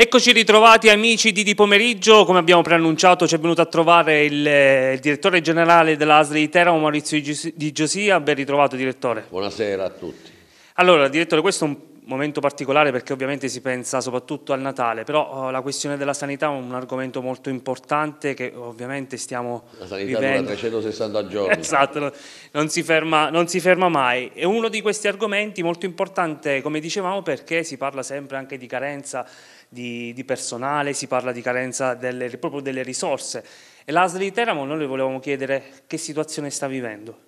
Eccoci ritrovati amici di Di Pomeriggio, come abbiamo preannunciato ci è venuto a trovare il, eh, il direttore generale dell'ASL di Teramo Maurizio Di Giosia, ben ritrovato direttore. Buonasera a tutti. Allora direttore questo è un momento particolare perché ovviamente si pensa soprattutto al Natale, però eh, la questione della sanità è un argomento molto importante che ovviamente stiamo La sanità vivendo. 360 giorni. Esatto, non si, ferma, non si ferma mai. È uno di questi argomenti molto importante, come dicevamo, perché si parla sempre anche di carenza di, di, personale, si parla di carenza delle, proprio delle risorse. E l'ASL di Teramo noi le volevamo chiedere che situazione sta vivendo.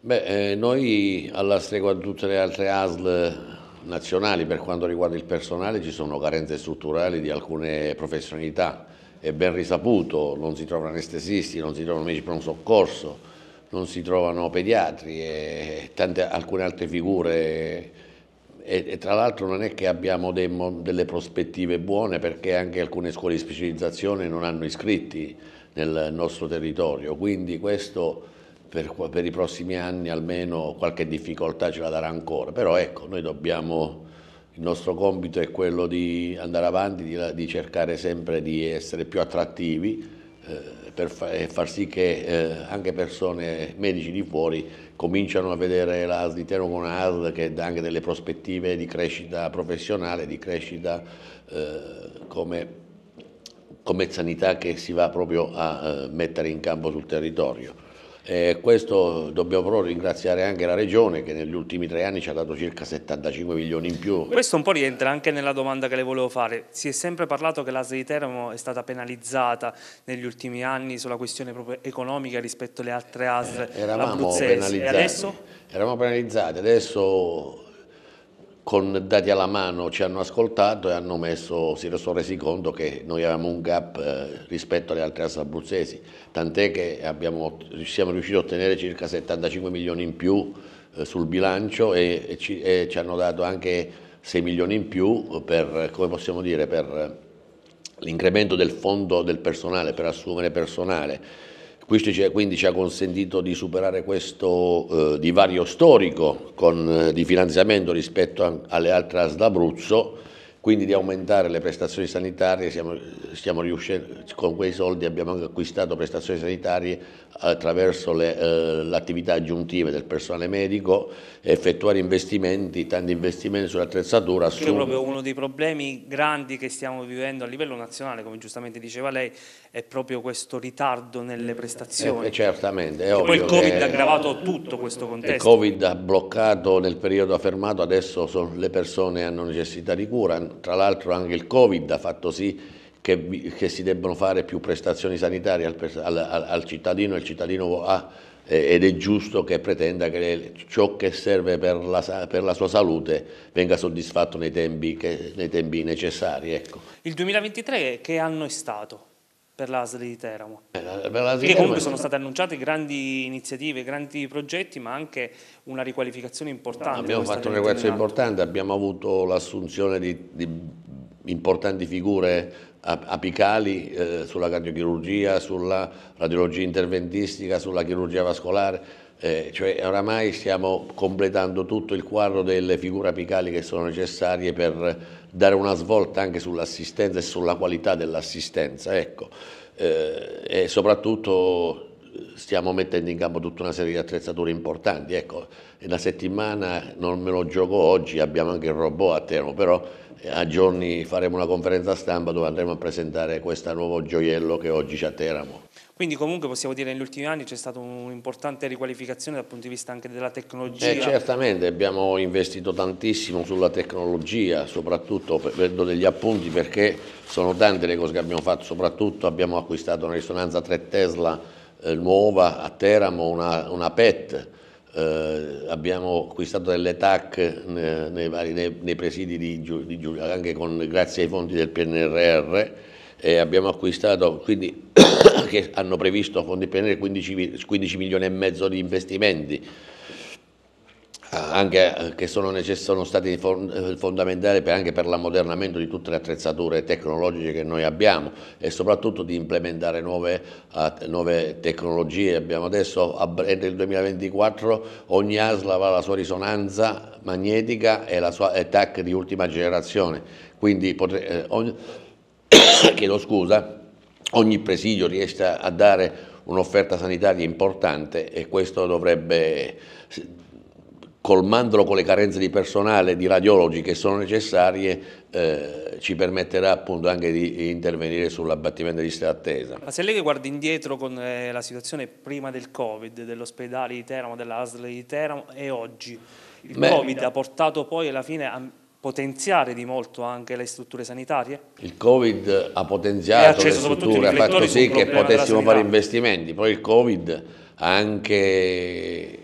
Beh, eh, noi alla stregua di tutte le altre ASL nazionali per quanto riguarda il personale ci sono carenze strutturali di alcune professionalità, è ben risaputo, non si trovano anestesisti, non si trovano medici pronto soccorso, non si trovano pediatri e tante, alcune altre figure e, e tra l'altro non è che abbiamo dei, delle prospettive buone perché anche alcune scuole di specializzazione non hanno iscritti nel nostro territorio, quindi questo per, per, i prossimi anni almeno qualche difficoltà ce la darà ancora, però ecco, noi dobbiamo, il nostro compito è quello di andare avanti, di, di cercare sempre di essere più attrattivi eh, per fa, e far sì che eh, anche persone, medici di fuori, cominciano a vedere la di Terno con una ASL che dà anche delle prospettive di crescita professionale, di crescita eh, come come sanità che si va proprio a eh, mettere in campo sul territorio. Eh, questo dobbiamo però ringraziare anche la Regione che negli ultimi tre anni ci ha dato circa 75 milioni in più. Questo un po' rientra anche nella domanda che le volevo fare. Si è sempre parlato che l'ASL di Teramo è stata penalizzata negli ultimi anni sulla questione proprio economica rispetto alle altre ASL eh, eravamo penalizzati, adesso? Eravamo penalizzati, adesso con dati alla mano ci hanno ascoltato e hanno messo, si sono resi conto che noi avevamo un gap eh, rispetto alle altre asse abruzzesi, tant'è che abbiamo, siamo riusciti a ottenere circa 75 milioni in più eh, sul bilancio e, e, ci, e, ci, hanno dato anche 6 milioni in più per, come possiamo dire, per l'incremento del fondo del personale, per assumere personale questo quindi ci ha consentito di superare questo eh, divario storico con, eh, di finanziamento rispetto a, alle altre ASD Abruzzo, quindi di aumentare le prestazioni sanitarie, siamo, stiamo riuscendo, con quei soldi abbiamo anche acquistato prestazioni sanitarie attraverso le, eh, l'attività aggiuntive del personale medico, effettuare investimenti, tanti investimenti sull'attrezzatura. Su... proprio uno dei problemi grandi che stiamo vivendo a livello nazionale, come giustamente diceva lei, è proprio questo ritardo nelle eh, prestazioni. Eh, certamente, è Poi il Covid ha aggravato tutto questo contesto. Il Covid ha bloccato nel periodo affermato, adesso le persone hanno necessità di cura, tra l'altro anche il Covid ha fatto sì che, che, si debbano fare più prestazioni sanitarie al, al, al cittadino e il cittadino ha ed è giusto che pretenda che ciò che serve per la, per la sua salute venga soddisfatto nei tempi, che, nei tempi necessari. Ecco. Il 2023 che anno è stato? per l'ASL di Teramo. Perché comunque sono state annunciate grandi iniziative, grandi progetti, ma anche una riqualificazione importante. Abbiamo fatto una riqualificazione importante, abbiamo avuto l'assunzione di, di importanti figure apicali eh, sulla cardiochirurgia, sulla radiologia interventistica, sulla chirurgia vascolare, eh, cioè oramai stiamo completando tutto il quadro delle figure apicali che sono necessarie per dare una svolta anche sull'assistenza e sulla qualità dell'assistenza. Ecco. Eh, e soprattutto eh, stiamo mettendo in campo tutta una serie di attrezzature importanti. Ecco, la settimana non me lo gioco oggi, abbiamo anche il robot a Termo, però a giorni faremo una conferenza stampa dove andremo a presentare questo nuovo gioiello che oggi c'è a Teramo. Quindi comunque possiamo dire che negli ultimi anni c'è stata un'importante riqualificazione dal punto di vista anche della tecnologia. Eh, certamente, abbiamo investito tantissimo sulla tecnologia, soprattutto vedo degli appunti perché sono tante le cose che abbiamo fatto, soprattutto abbiamo acquistato una risonanza 3 Tesla eh, nuova a Teramo, una, una PET, eh, abbiamo acquistato delle TAC eh, nei, vari, nei, nei presidi di, di Giulia, anche con, grazie ai fondi del PNRR, e abbiamo acquistato, quindi che hanno previsto fondi PNR 15, 15 milioni e mezzo di investimenti eh, anche, eh, che sono, necess- sono stati fond- eh, fondamentali per, anche per l'ammodernamento di tutte le attrezzature tecnologiche che noi abbiamo e soprattutto di implementare nuove, uh, nuove tecnologie. Abbiamo adesso, entro il 2024, ogni ASL avrà la sua risonanza magnetica e la sua e TAC di ultima generazione, quindi potre- eh, ogni- chiedo scusa, ogni presidio riesce a dare un'offerta sanitaria importante e questo dovrebbe colmandolo con le carenze di personale, di radiologi che sono necessarie, eh, ci permetterà appunto anche di intervenire sull'abbattimento di liste d'attesa. Ma se lei guarda indietro con eh, la situazione prima del Covid, dell'ospedale di Teramo, della ASL di Teramo e oggi, il Beh, Covid ha portato poi alla fine a potenziare di molto anche le strutture sanitarie? Il Covid ha potenziato le strutture, ha fatto sì che potessimo fare investimenti, poi il Covid ha anche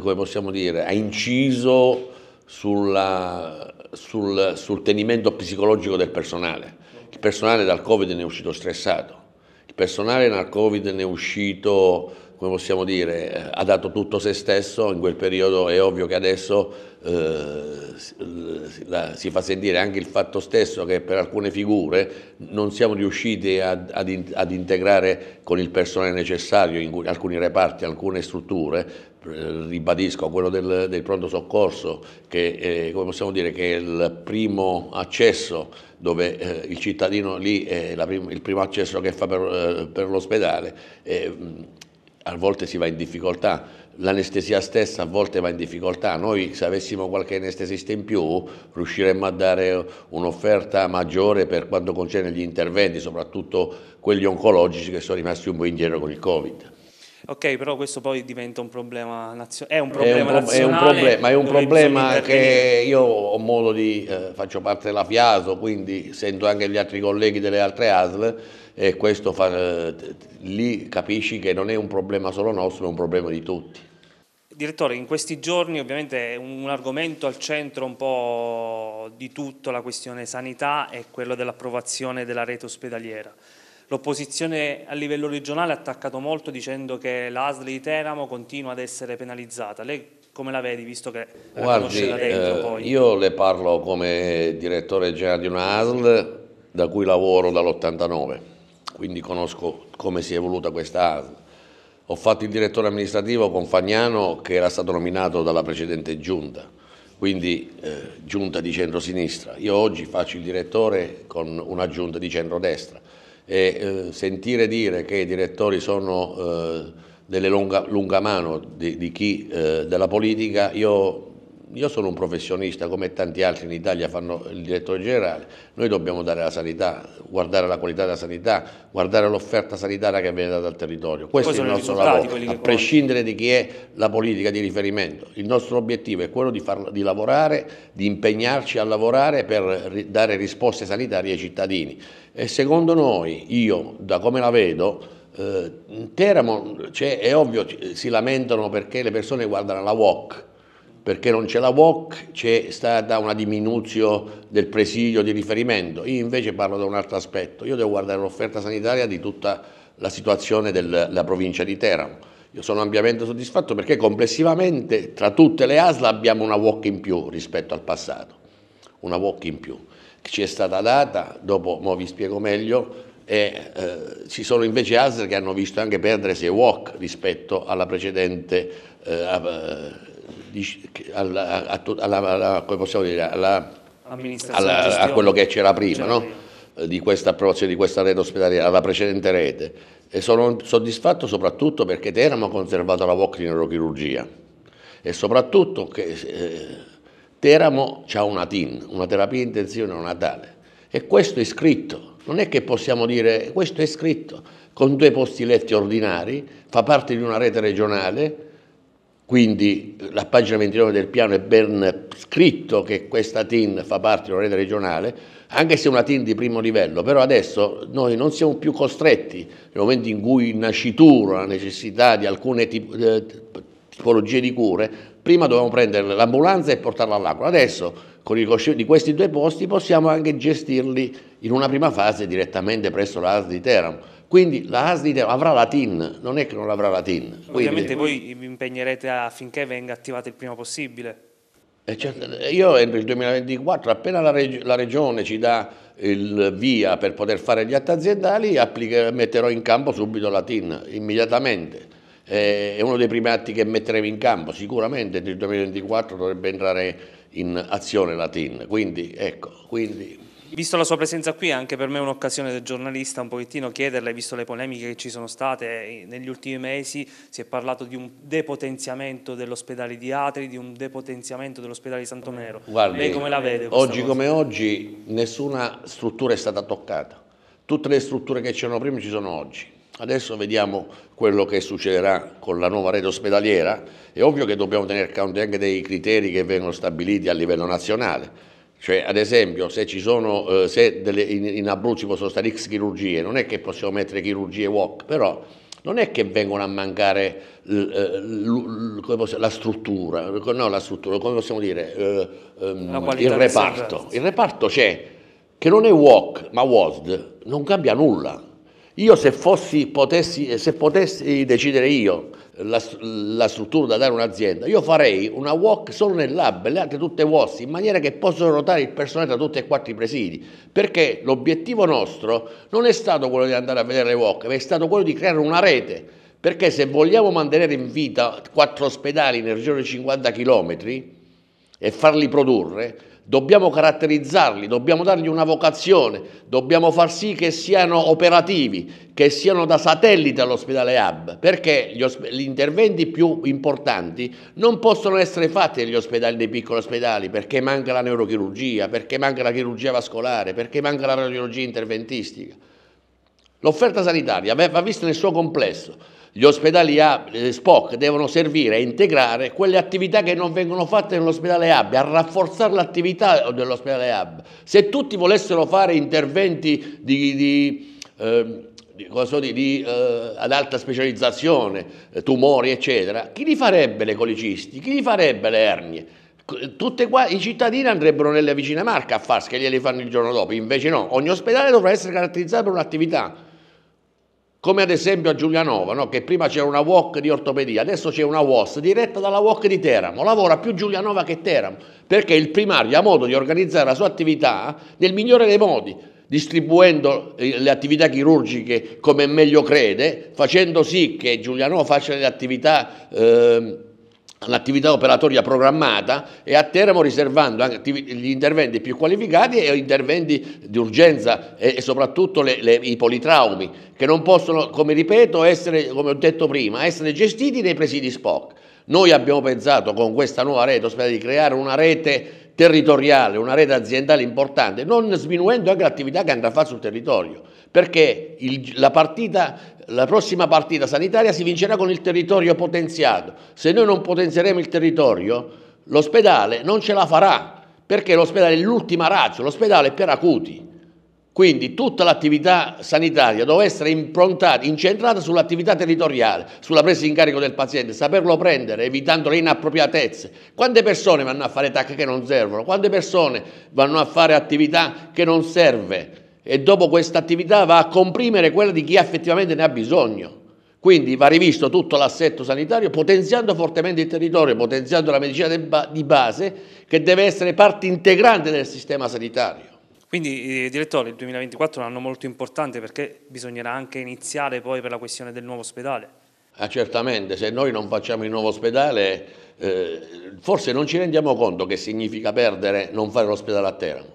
come possiamo dire, ha inciso sulla, sul, sul tenimento psicologico del personale. Il personale dal Covid ne è uscito stressato, il personale dal Covid ne è uscito come possiamo dire, ha dato tutto se stesso in quel periodo, è ovvio che adesso eh, si eh, fa sentire anche il fatto stesso che per alcune figure non siamo riusciti ad, ad, ad integrare con il personale necessario in alcuni reparti, alcune strutture, eh, ribadisco, quello del, del, pronto soccorso, che, eh, come possiamo dire, che è il primo accesso dove eh, il cittadino lì è prim il primo accesso che fa per, eh, per l'ospedale. Eh, a volte si va in difficoltà, l'anestesia stessa a volte va in difficoltà, noi se avessimo qualche anestesista in più riusciremmo a dare un'offerta maggiore per quanto concerne gli interventi, soprattutto quelli oncologici che sono rimasti un po' indietro con il Covid. Ok, però questo poi diventa un problema nazionale. È un problema, è un pro- è un problema, è un problema che io ho modo di, eh, faccio parte della FIASO, quindi sento anche gli altri colleghi delle altre ASL e questo fa, eh, lì capisci che non è un problema solo nostro, è un problema di tutti. Direttore, in questi giorni ovviamente un argomento al centro un po' di tutto la questione sanità è quello dell'approvazione della rete ospedaliera. L'opposizione a livello regionale ha attaccato molto dicendo che l'ASL di Teramo continua ad essere penalizzata. Lei come la vedi, visto che la Guardi, la dentro eh, poi? Io le parlo come direttore generale di una ASL da cui lavoro dall'89, quindi conosco come si è evoluta questa ASL. Ho fatto il direttore amministrativo con Fagnano che era stato nominato dalla precedente giunta, quindi eh, giunta di centro-sinistra. Io oggi faccio il direttore con una giunta di centro-destra e eh, sentire dire che i direttori sono eh, delle lunga, mano di, di chi eh, della politica, io io sono un professionista come tanti altri in Italia fanno il direttore generale, noi dobbiamo dare la sanità, guardare la qualità della sanità, guardare l'offerta sanitaria che viene data al territorio. Questo Poi è il nostro lavoro, a prescindere di chi è la politica di riferimento. Il nostro obiettivo è quello di, far, di lavorare, di impegnarci a lavorare per dare risposte sanitarie ai cittadini. E secondo noi, io da come la vedo, eh, Teramo, cioè, è ovvio, si lamentano perché le persone guardano la WOC, perché non c'è la WOC, c'è stata una diminuzione del presidio di riferimento. Io invece parlo da un altro aspetto, io devo guardare l'offerta sanitaria di tutta la situazione della provincia di Teramo. Io sono ampiamente soddisfatto perché complessivamente tra tutte le ASL abbiamo una WOC in più rispetto al passato, una WOC in più che ci è stata data, dopo mo vi spiego meglio, e, eh, ci sono invece ASL che hanno visto anche perdere 6 WOC rispetto alla precedente eh, eh alla, a, dire, alla, a quello che c'era prima, no? Eh, di questa approvazione di questa rete ospedaliera, alla precedente rete. E sono soddisfatto soprattutto perché Teramo ha conservato la VOC in neurochirurgia e soprattutto che eh, Teramo ha una TIN, una terapia intensiva neonatale. E questo è scritto, non è che possiamo dire questo è scritto, con due posti letti ordinari, fa parte di una rete regionale, quindi eh, la pagina 29 del piano è ben scritto che questa TIN fa parte di una rete regionale, anche se è una TIN di primo livello, però adesso noi non siamo più costretti, nel momento in cui in nascitura la necessità di alcune eh, tipologie di cure, prima dovevamo prendere l'ambulanza e portarla all'acqua, adesso con il cosciente di questi due posti possiamo anche gestirli in una prima fase direttamente presso l'AS di Teramo quindi la ASL avrà la TIN, non è che non avrà la TIN. Ovviamente voi vi impegnerete affinché venga attivata il prima possibile. Eh, certo, io entro il 2024, appena la, reg la, Regione ci dà il via per poter fare gli atti aziendali, metterò in campo subito la TIN, immediatamente. Eh, è uno dei primi atti che metteremo in campo, sicuramente nel 2024 dovrebbe entrare in azione la TIN. Quindi, ecco, quindi... Visto la sua presenza qui, anche per me è un'occasione del giornalista un pochettino chiederle, visto le polemiche che ci sono state eh, negli ultimi mesi, si è parlato di un depotenziamento dell'ospedale di Atri, di un depotenziamento dell'ospedale di Santomero. Guardi, Lei come la vede? Oggi cosa? come oggi nessuna struttura è stata toccata. Tutte le strutture che c'erano prima ci sono oggi. Adesso vediamo quello che succederà con la nuova rete ospedaliera. È ovvio che dobbiamo tenere conto anche dei criteri che vengono stabiliti a livello nazionale cioè, ad esempio, se ci sono, eh, se delle, in, in, Abruzzo possono stare X chirurgie, non è che possiamo mettere chirurgie walk, però non è che vengono a mancare l, eh, l, l, la struttura, no la struttura, come possiamo dire, eh, ehm, il reparto. Il reparto c'è, che non è walk ma WASD, non cambia nulla. Io se, fossi, potessi, se potessi decidere io la, la, struttura da dare a un'azienda, io farei una walk solo nel lab, le altre tutte vuote, in maniera che possano ruotare il personale da tutti e quattro i presidi, perché l'obiettivo nostro non è stato quello di andare a vedere le walk, ma è stato quello di creare una rete, perché se vogliamo mantenere in vita quattro ospedali nel regione di 50 km e farli produrre, dobbiamo caratterizzarli, dobbiamo dargli una vocazione, dobbiamo far sì che siano operativi, che siano da satellite all'ospedale hub, perché gli, gli, interventi più importanti non possono essere fatti negli ospedali dei piccoli ospedali, perché manca la neurochirurgia, perché manca la chirurgia vascolare, perché manca la radiologia interventistica. L'offerta sanitaria va vista nel suo complesso gli ospedali eh, SPOC devono servire a integrare quelle attività che non vengono fatte nell'ospedale hub, a rafforzare l'attività dell'ospedale hub. Se tutti volessero fare interventi di, di, eh, di, di eh, ad alta specializzazione, eh, tumori, eccetera, chi li farebbe le colicisti? Chi li farebbe le ernie? tutte qua, i cittadini andrebbero nelle vicine Marche a farsi, che glieli fanno il giorno dopo, invece no, ogni ospedale dovrà essere caratterizzato per un'attività, come ad esempio a Giulianova, no? che prima c'era una WOC di ortopedia, adesso c'è una WOS diretta dalla WOC di Teramo, lavora più Giulianova che Teramo, perché il primario ha modo di organizzare la sua attività nel migliore dei modi, distribuendo eh, le attività chirurgiche come meglio crede, facendo sì che Giulianova faccia le attività... Eh, l'attività operatoria programmata e a Teramo riservando gli interventi più qualificati e interventi di urgenza e, soprattutto le, le, i politraumi che non possono, come ripeto, essere, come ho detto prima, essere gestiti nei presidi SPOC. Noi abbiamo pensato con questa nuova rete, ospedale, di creare una rete territoriale, una rete aziendale importante, non sminuendo anche l'attività che andrà a fare sul territorio, perché il, la, partita, la prossima partita sanitaria si vincerà con il territorio potenziato. Se noi non potenzieremo il territorio, l'ospedale non ce la farà, perché l'ospedale è l'ultima razza, l'ospedale è per acuti. Quindi tutta l'attività sanitaria deve essere improntata, incentrata sull'attività territoriale, sulla presa in carico del paziente, saperlo prendere, evitando le inappropriatezze. Quante persone vanno a fare TAC che non servono? Quante persone vanno a fare attività che non serve? E dopo questa attività va a comprimere quella di chi effettivamente ne ha bisogno. Quindi va rivisto tutto l'assetto sanitario potenziando fortemente il territorio, potenziando la medicina di base che deve essere parte integrante del sistema sanitario. Quindi, eh, direttore, il 2024 è un anno molto importante perché bisognerà anche iniziare poi per la questione del nuovo ospedale. Ah, certamente, se noi non facciamo il nuovo ospedale, eh, forse non ci rendiamo conto che significa perdere non fare l'ospedale a Teramo.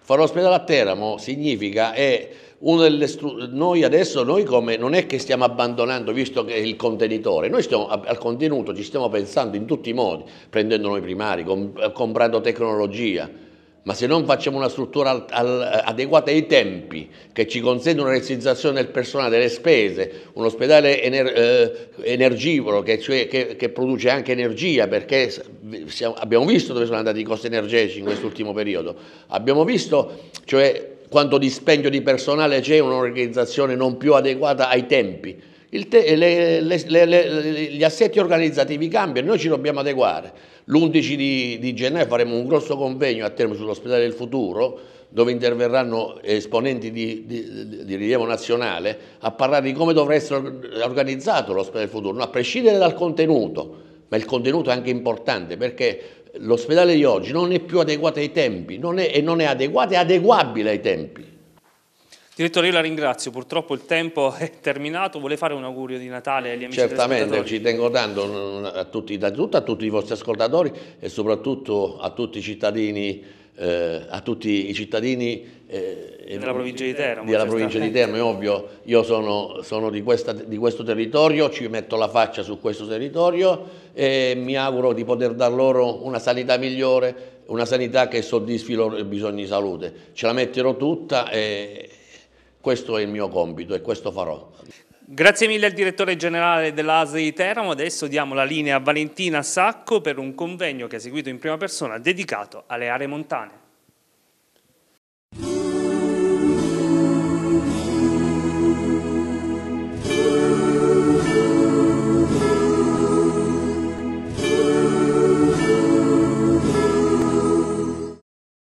Fare l'ospedale a Teramo significa è uno delle noi adesso noi come non è che stiamo abbandonando visto che è il contenitore, noi stiamo al contenuto ci stiamo pensando in tutti i modi, prendendo noi primari, eh, comprando tecnologia, ma se non facciamo una struttura al, al, adeguata ai tempi che ci consente una realizzazione del personale, delle spese, un ospedale ener, eh, energivoro che, cioè, che, che, produce anche energia perché siamo, abbiamo visto dove sono andati i costi energetici in quest'ultimo periodo, abbiamo visto cioè, quanto dispendio di personale c'è, in un'organizzazione non più adeguata ai tempi te, le, le, le, gli assetti organizzativi cambiano, noi ci dobbiamo adeguare. L'11 di, di gennaio faremo un grosso convegno a Termo sull'ospedale del futuro, dove interverranno esponenti di, di, di, rilievo nazionale a parlare di come dovrà essere organizzato l'ospedale del futuro, no, a prescindere dal contenuto, ma il contenuto è anche importante perché l'ospedale di oggi non è più adeguato ai tempi non è, e non è adeguato, è adeguabile ai tempi. Direttore, io la ringrazio, purtroppo il tempo è terminato, vuole fare un augurio di Natale agli amici Certamente, ci tengo tanto mm, a tutti, da tutto, a tutti i vostri ascoltatori e soprattutto a tutti i cittadini, eh, a tutti i cittadini eh, della provincia di Teramo. Della provincia di Teramo, è ovvio, io sono, sono di, questa, di, questo territorio, ci metto la faccia su questo territorio e mi auguro di poter dar loro una sanità migliore, una sanità che soddisfi i loro bisogni di salute. Ce la metterò tutta e questo è il mio compito e questo farò. Grazie mille al direttore generale dell'ASL di Teramo, adesso diamo la linea a Valentina Sacco per un convegno che ha seguito in prima persona dedicato alle aree montane.